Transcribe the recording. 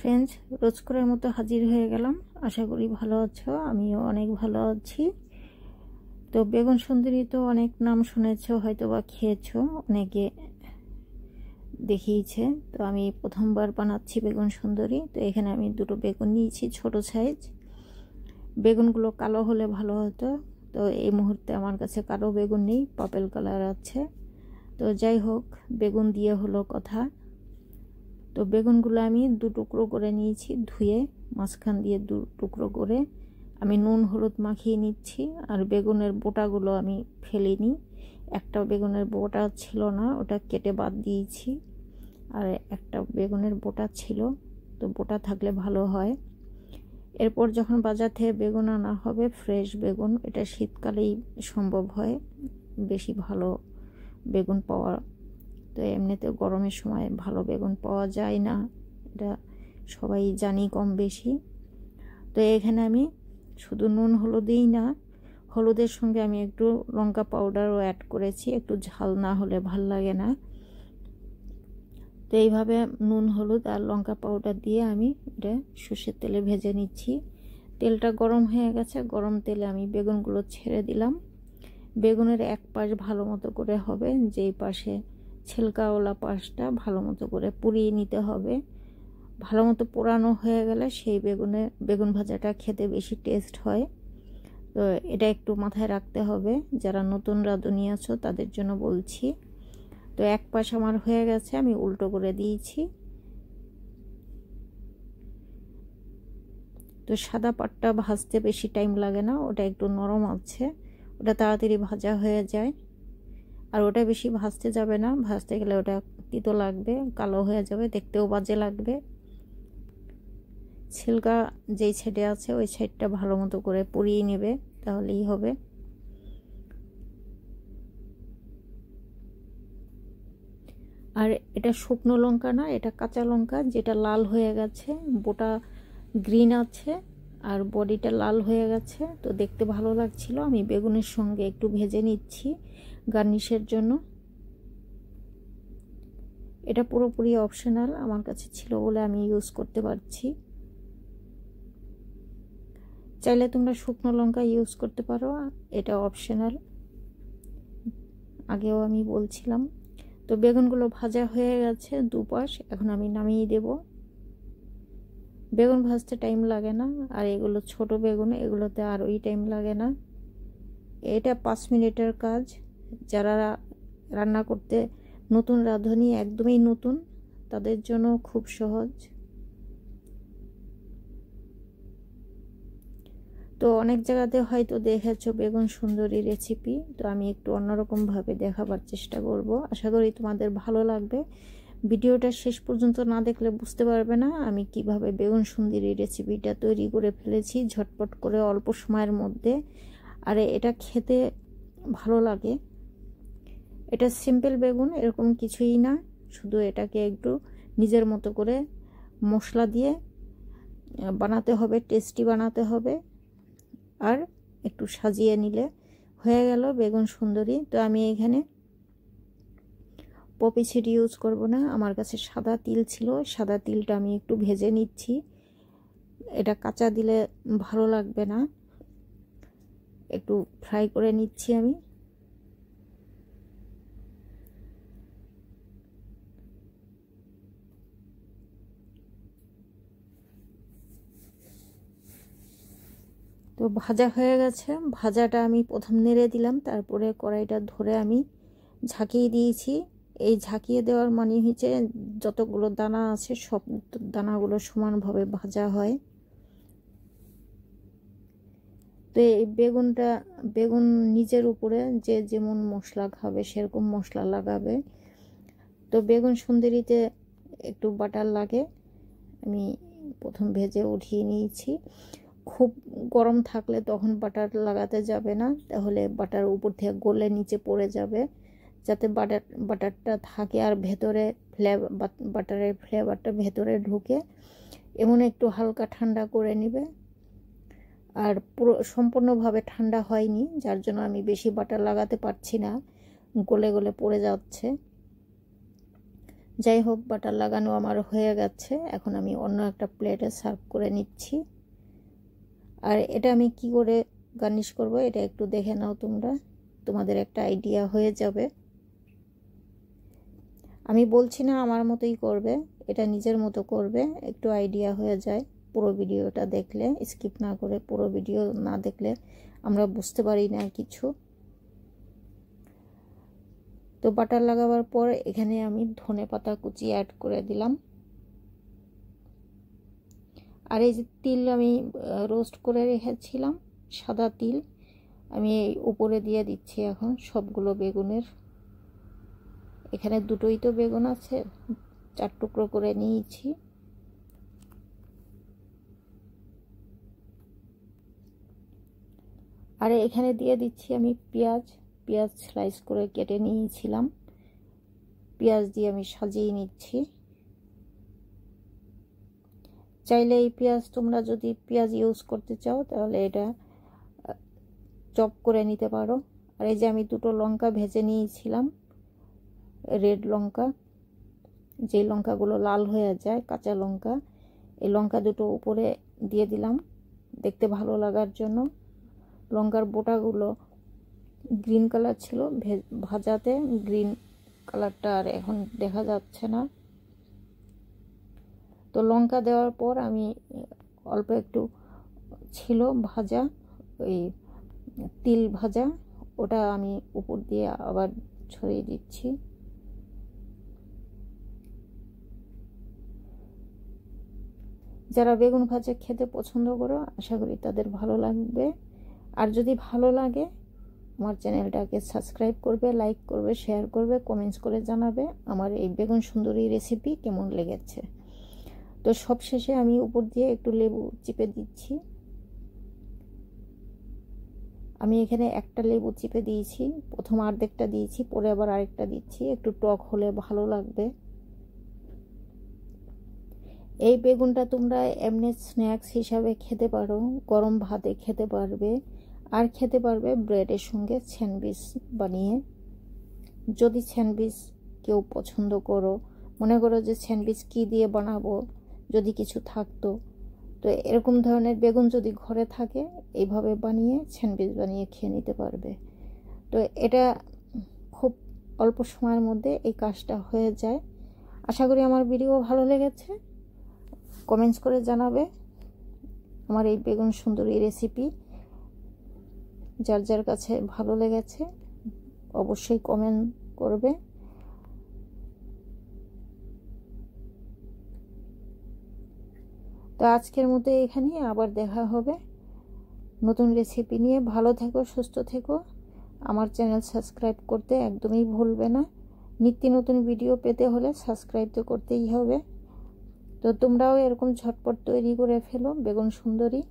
friends করার মতো হাজির হয়ে গেলাম আশা করি ভালো আছো আমিও অনেক ভালো আছি তো বেগুন সুন্দরী তো অনেক নাম শুনেছ হয়তো বা খেয়েছ অনেকে দেখিয়েছে তো আমি প্রথমবার বানাচ্ছি বেগুন সুন্দরী তো এখানে আমি দুটো বেগুন নিয়েছি ছোট সাইজ বেগুনগুলো কালো হলে ভালো হতো তো এই মুহূর্তে আমার কাছে কালো বেগুন নেই পাপেল কালার আছে তো যাই হোক বেগুন দিয়ে হলো কথা তো বেগুনগুলো আমি দু টুকরো করে নিয়েছি ধুয়ে মাঝখান দিয়ে দু টুকরো করে আমি নুন হলুদ মাখিয়ে নিচ্ছি আর বেগুনের বোটাগুলো আমি ফেলিনি একটা বেগুনের বোটা ছিল না ওটা কেটে বাদ দিয়েছি আর একটা বেগুনের বোটা ছিল তো বোটা থাকলে ভালো হয় এরপর যখন বাজার থেকে বেগুন আনা হবে ফ্রেশ বেগুন এটা শীতকালেই সম্ভব হয় বেশি ভালো বেগুন পাওয়া তো এমনিতে গরমের সময় ভালো বেগুন পাওয়া যায় না এটা সবাই জানি কম বেশি তো এখানে আমি শুধু নুন হলুদেই না হলুদের সঙ্গে আমি একটু লঙ্কা পাউডারও অ্যাড করেছি একটু ঝাল না হলে ভাল লাগে না তো এইভাবে নুন হলুদ আর লঙ্কা পাউডার দিয়ে আমি এটা সর্ষের তেলে ভেজে নিচ্ছি তেলটা গরম হয়ে গেছে গরম তেলে আমি বেগুনগুলো ছেড়ে দিলাম বেগুনের এক পাশ ভালো মতো করে হবে যেই পাশে ছেলকাওয়ালা পাশটা ভালো মতো করে পুড়িয়ে নিতে হবে ভালো মতো পোড়ানো হয়ে গেলে সেই বেগুনে বেগুন ভাজাটা খেতে বেশি টেস্ট হয় তো এটা একটু মাথায় রাখতে হবে যারা নতুন রাঁধুনি আছো তাদের জন্য বলছি তো এক পাশ আমার হয়ে গেছে আমি উল্টো করে দিয়েছি তো সাদা পাটটা ভাজতে বেশি টাইম লাগে না ওটা একটু নরম আছে ওটা তাড়াতাড়ি ভাজা হয়ে যায় আর ওটা বেশি ভাজতে যাবে না ভাজতে গেলে ওটা তিতো লাগবে কালো হয়ে যাবে দেখতেও বাজে লাগবে ছিলকা যেই ছেটে আছে ওই ছেটটা ভালো মতো করে পুড়িয়ে নেবে তাহলেই হবে আর এটা শুকনো লঙ্কা না এটা কাঁচা লঙ্কা যেটা লাল হয়ে গেছে বোটা গ্রিন আছে আর বডিটা লাল হয়ে গেছে তো দেখতে ভালো লাগছিল আমি বেগুনের সঙ্গে একটু ভেজে নিচ্ছি গার্নিশের জন্য এটা পুরোপুরি অপশনাল আমার কাছে ছিল বলে আমি ইউজ করতে পারছি চাইলে তোমরা শুকনো লঙ্কা ইউজ করতে পারো এটা অপশনাল আগেও আমি বলছিলাম তো বেগুনগুলো ভাজা হয়ে গেছে দুপাশ এখন আমি নামিয়ে দেব বেগুন ভাজতে টাইম লাগে না আর এগুলো ছোট বেগুন এগুলোতে আরোই টাইম লাগে না এটা পাঁচ মিনিটের কাজ যারা রান্না করতে নতুন রাঁধুনি একদমই নতুন তাদের জন্য খুব সহজ তো অনেক জায়গাতে হয়তো দেখেছো বেগুন সুন্দরী রেসিপি তো আমি একটু অন্যরকমভাবে দেখাবার চেষ্টা করব আশা করি তোমাদের ভালো লাগবে ভিডিওটা শেষ পর্যন্ত না দেখলে বুঝতে পারবে না আমি কিভাবে বেগুন সুন্দরী রেসিপিটা তৈরি করে ফেলেছি ঝটপট করে অল্প সময়ের মধ্যে আর এটা খেতে ভালো লাগে এটা সিম্পল বেগুন এরকম কিছুই না শুধু এটাকে একটু নিজের মতো করে মশলা দিয়ে বানাতে হবে টেস্টি বানাতে হবে আর একটু সাজিয়ে নিলে হয়ে গেল বেগুন সুন্দরী তো আমি এখানে পপি সিড ইউজ করব না আমার কাছে সাদা তিল ছিল সাদা তিলটা আমি একটু ভেজে নিচ্ছি এটা কাঁচা দিলে ভালো লাগবে না একটু ফ্রাই করে নিচ্ছি আমি তো ভাজা হয়ে গেছে ভাজাটা আমি প্রথম নেড়ে দিলাম তারপরে কড়াইটা ধরে আমি ঝাঁকিয়ে দিয়েছি এই ঝাঁকিয়ে দেওয়ার মানে হচ্ছে যতগুলো দানা আছে সব দানাগুলো সমানভাবে ভাজা হয় তো এই বেগুনটা বেগুন নিজের উপরে যে যেমন মশলা খাবে সেরকম মশলা লাগাবে তো বেগুন সুন্দরীতে একটু বাটার লাগে আমি প্রথম ভেজে উঠিয়ে নিয়েছি খুব গরম থাকলে তখন বাটার লাগাতে যাবে না তাহলে বাটার উপর থেকে গলে নিচে পড়ে যাবে যাতে বাটার বাটারটা থাকে আর ভেতরে ফ্লেভার বাটারের ফ্লেভারটা ভেতরে ঢুকে এমন একটু হালকা ঠান্ডা করে নেবে আর পুরো সম্পূর্ণভাবে ঠান্ডা হয়নি যার জন্য আমি বেশি বাটার লাগাতে পারছি না গলে গলে পড়ে যাচ্ছে যাই হোক বাটার লাগানো আমার হয়ে গেছে এখন আমি অন্য একটা প্লেটে সার্ভ করে নিচ্ছি আর এটা আমি কি করে গার্নিশ করব এটা একটু দেখে নাও তোমরা তোমাদের একটা আইডিয়া হয়ে যাবে আমি বলছি না আমার মতোই করবে এটা নিজের মতো করবে একটু আইডিয়া হয়ে যায় পুরো ভিডিওটা দেখলে স্কিপ না করে পুরো ভিডিও না দেখলে আমরা বুঝতে পারি না কিছু তো বাটার লাগাবার পর এখানে আমি ধনে পাতা কুচি অ্যাড করে দিলাম আর এই যে তিল আমি রোস্ট করে রেখেছিলাম সাদা তিল আমি এই উপরে দিয়ে দিচ্ছি এখন সবগুলো বেগুনের এখানে দুটোই তো বেগুন আছে চার টুকরো করে নিয়েছি আর এখানে দিয়ে দিচ্ছি আমি পেঁয়াজ পেঁয়াজ স্লাইস করে কেটে নিয়েছিলাম পেঁয়াজ দিয়ে আমি সাজিয়ে নিচ্ছি চাইলে এই পেঁয়াজ তোমরা যদি পেঁয়াজ ইউজ করতে চাও তাহলে এটা চপ করে নিতে পারো আর এই যে আমি দুটো লঙ্কা ভেজে নিয়েছিলাম রেড লঙ্কা যে লঙ্কাগুলো লাল হয়ে যায় কাঁচা লঙ্কা এই লঙ্কা দুটো উপরে দিয়ে দিলাম দেখতে ভালো লাগার জন্য লঙ্কার বোটাগুলো গ্রিন কালার ছিল ভাজাতে গ্রিন কালারটা আর এখন দেখা যাচ্ছে না তো লঙ্কা দেওয়ার পর আমি অল্প একটু ছিল ভাজা ওই তিল ভাজা ওটা আমি উপর দিয়ে আবার ছড়িয়ে দিচ্ছি যারা বেগুন ভাজা খেতে পছন্দ করো আশা করি তাদের ভালো লাগবে আর যদি ভালো লাগে আমার চ্যানেলটাকে সাবস্ক্রাইব করবে লাইক করবে শেয়ার করবে কমেন্টস করে জানাবে আমার এই বেগুন সুন্দরী রেসিপি কেমন লেগেছে তো সবশেষে আমি উপর দিয়ে একটু লেবু চিপে দিচ্ছি আমি এখানে একটা লেবু চিপে দিয়েছি প্রথম অর্ধেকটা দিয়েছি পরে আবার আরেকটা দিচ্ছি একটু টক হলে ভালো লাগবে এই বেগুনটা তোমরা এমনি স্ন্যাক্স হিসাবে খেতে পারো গরম ভাতে খেতে পারবে আর খেতে পারবে ব্রেডের সঙ্গে স্যান্ডউইচ বানিয়ে যদি স্যান্ডউইচ কেউ পছন্দ করো মনে করো যে স্যান্ডউইচ কী দিয়ে বানাবো যদি কিছু থাকতো তো এরকম ধরনের বেগুন যদি ঘরে থাকে এইভাবে বানিয়ে স্যান্ডউইচ বানিয়ে খেয়ে নিতে পারবে তো এটা খুব অল্প সময়ের মধ্যে এই কাজটা হয়ে যায় আশা করি আমার ভিডিও ভালো লেগেছে কমেন্টস করে জানাবে আমার এই বেগুন সুন্দরী রেসিপি যার যার কাছে ভালো লেগেছে অবশ্যই কমেন্ট করবে তো আজকের মতো এখানেই আবার দেখা হবে নতুন রেসিপি নিয়ে ভালো থেকো সুস্থ থেকো আমার চ্যানেল সাবস্ক্রাইব করতে একদমই ভুলবে না নিত্য নতুন ভিডিও পেতে হলে সাবস্ক্রাইব তো করতেই হবে তো তোমরাও এরকম ঝটপট তৈরি করে ফেলো বেগুন সুন্দরী